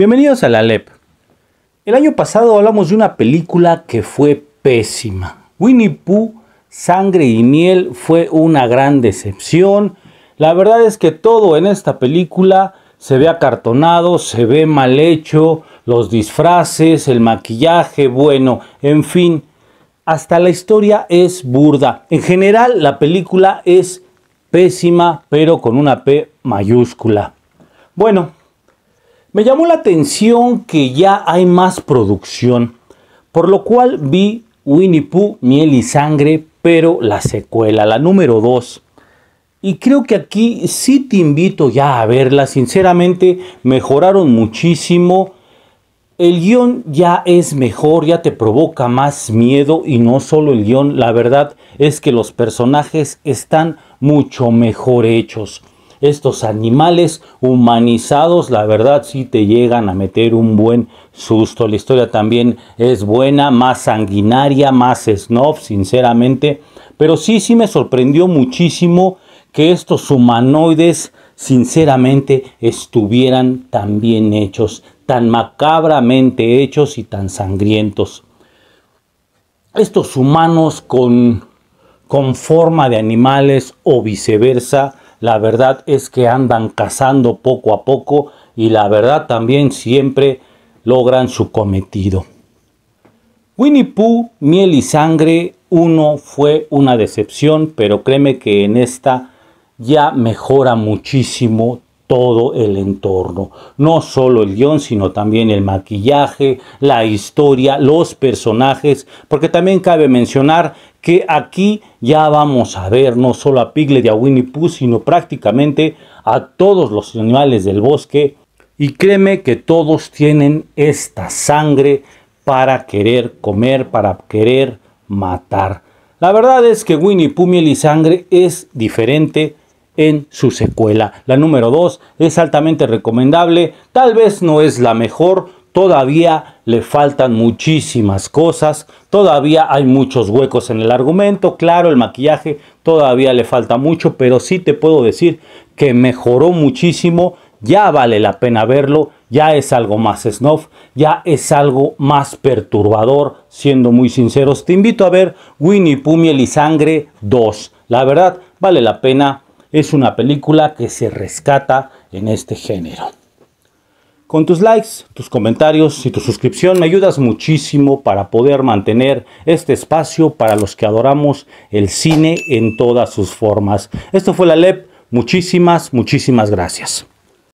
Bienvenidos a la LEP. El año pasado hablamos de una película que fue pésima. Winnie Pooh, Sangre y Miel fue una gran decepción. La verdad es que todo en esta película se ve acartonado, se ve mal hecho, los disfraces, el maquillaje, bueno, en fin, hasta la historia es burda. En general la película es pésima, pero con una P mayúscula. Bueno, me llamó la atención que ya hay más producción, por lo cual vi Winnie Pooh, Miel y Sangre, pero la secuela, la número 2. Y creo que aquí sí te invito ya a verla, sinceramente mejoraron muchísimo. El guión ya es mejor, ya te provoca más miedo y no solo el guión, la verdad es que los personajes están mucho mejor hechos estos animales humanizados, la verdad sí te llegan a meter un buen susto. La historia también es buena, más sanguinaria, más snob, sinceramente. Pero sí, sí me sorprendió muchísimo que estos humanoides sinceramente estuvieran tan bien hechos, tan macabramente hechos y tan sangrientos. Estos humanos con, con forma de animales o viceversa, la verdad es que andan cazando poco a poco y la verdad también siempre logran su cometido. Winnie Pooh, Miel y Sangre 1 fue una decepción, pero créeme que en esta ya mejora muchísimo todo el entorno. No solo el guión, sino también el maquillaje, la historia, los personajes, porque también cabe mencionar que aquí ya vamos a ver no solo a Piglet y a Winnie Pooh, sino prácticamente a todos los animales del bosque. Y créeme que todos tienen esta sangre para querer comer, para querer matar. La verdad es que Winnie Pooh Miel y Sangre es diferente en su secuela. La número 2 es altamente recomendable, tal vez no es la mejor, todavía le faltan muchísimas cosas, todavía hay muchos huecos en el argumento, claro, el maquillaje todavía le falta mucho, pero sí te puedo decir que mejoró muchísimo, ya vale la pena verlo, ya es algo más snuff, ya es algo más perturbador, siendo muy sinceros, te invito a ver Winnie Pumiel y Sangre 2, la verdad vale la pena es una película que se rescata en este género. Con tus likes, tus comentarios y tu suscripción me ayudas muchísimo para poder mantener este espacio para los que adoramos el cine en todas sus formas. Esto fue la LEP. Muchísimas, muchísimas gracias.